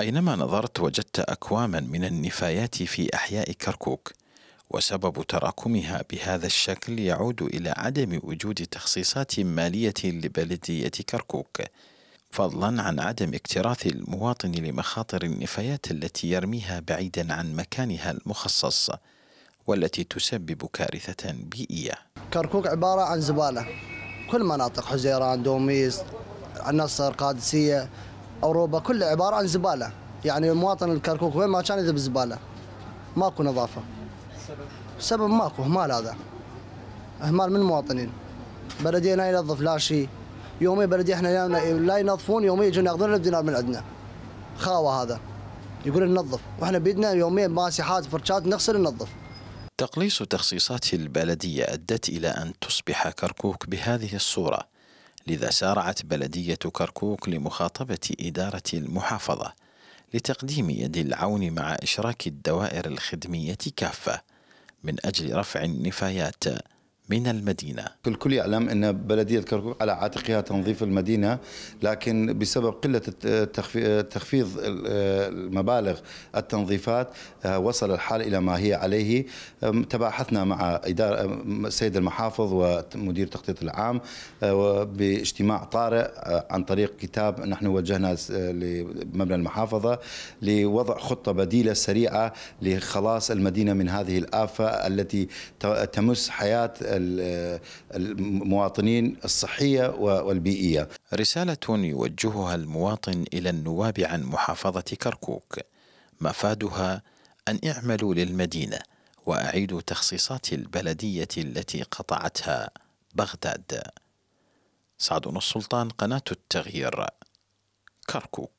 أينما نظرت وجدت أكواما من النفايات في أحياء كركوك وسبب تراكمها بهذا الشكل يعود إلى عدم وجود تخصيصات مالية لبلدية كركوك فضلا عن عدم اكتراث المواطن لمخاطر النفايات التي يرميها بعيدا عن مكانها المخصص والتي تسبب كارثة بيئية كركوك عبارة عن زبالة كل مناطق حزيران دوميس النصر قادسية اوروبا كلها عباره عن زباله يعني المواطن الكركوك وين ما كان يذب زباله ماكو نظافه السبب ماكو اهمال هذا اهمال من المواطنين بلديه لا ينظف لا شيء يومي بلديه احنا لا ينظفون يوميا يجون ياخذون الدينار دينار من عندنا خاوه هذا يقول ننظف واحنا بيدنا يوميا ماسحات فرشات نغسل ننظف تقليص تخصيصات البلديه ادت الى ان تصبح كركوك بهذه الصوره لذا سارعت بلدية كركوك لمخاطبة إدارة المحافظة لتقديم يد العون مع إشراك الدوائر الخدمية كافة من أجل رفع النفايات من المدينة الكل يعلم أن بلدية كركوك على عاتقها تنظيف المدينة لكن بسبب قلة تخفيض المبالغ التنظيفات آه، وصل الحال إلى ما هي عليه تباحثنا مع إدارة سيد المحافظ ومدير التخطيط العام آه، باجتماع طارئ آه، عن طريق كتاب نحن وجهنا لمبنى المحافظة لوضع خطة بديلة سريعة لخلاص المدينة من هذه الآفة التي تمس حياة المواطنين الصحية والبيئية رسالة يوجهها المواطن إلى النواب عن محافظة كركوك مفادها أن اعملوا للمدينة وأعيدوا تخصيصات البلدية التي قطعتها بغداد سعد السلطان قناة التغيير كركوك